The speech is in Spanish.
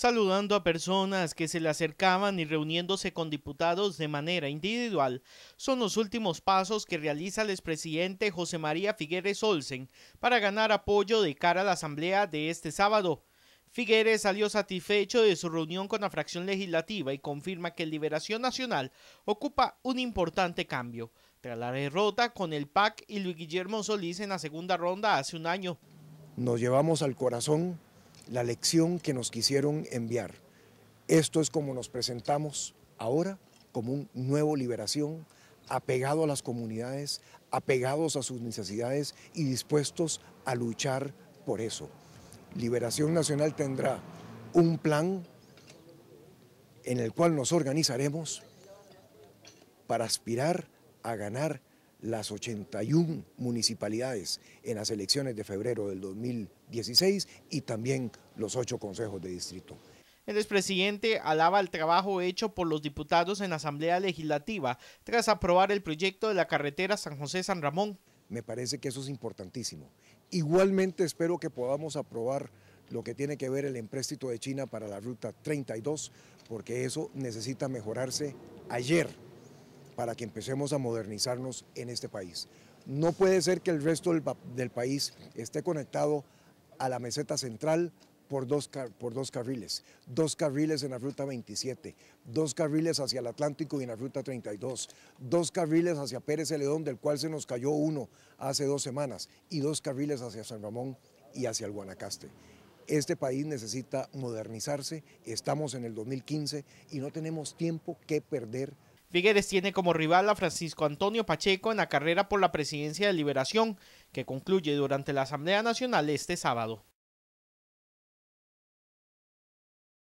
saludando a personas que se le acercaban y reuniéndose con diputados de manera individual, son los últimos pasos que realiza el expresidente José María Figueres Olsen para ganar apoyo de cara a la asamblea de este sábado. Figueres salió satisfecho de su reunión con la fracción legislativa y confirma que Liberación Nacional ocupa un importante cambio, tras la derrota con el PAC y Luis Guillermo Solís en la segunda ronda hace un año. Nos llevamos al corazón la lección que nos quisieron enviar. Esto es como nos presentamos ahora, como un nuevo liberación, apegado a las comunidades, apegados a sus necesidades y dispuestos a luchar por eso. Liberación Nacional tendrá un plan en el cual nos organizaremos para aspirar a ganar las 81 municipalidades en las elecciones de febrero del 2016 y también los ocho consejos de distrito. El expresidente alaba el trabajo hecho por los diputados en la Asamblea Legislativa tras aprobar el proyecto de la carretera San José-San Ramón. Me parece que eso es importantísimo. Igualmente espero que podamos aprobar lo que tiene que ver el empréstito de China para la Ruta 32, porque eso necesita mejorarse ayer para que empecemos a modernizarnos en este país. No puede ser que el resto del, país esté conectado a la meseta central por dos, por dos carriles, dos carriles en la ruta 27, dos carriles hacia el Atlántico y en la ruta 32, dos carriles hacia Pérez Celedón, del cual se nos cayó uno hace dos semanas, y dos carriles hacia San Ramón y hacia el Guanacaste. Este país necesita modernizarse, estamos en el 2015 y no tenemos tiempo que perder Figueres tiene como rival a Francisco Antonio Pacheco en la carrera por la presidencia de Liberación, que concluye durante la Asamblea Nacional este sábado.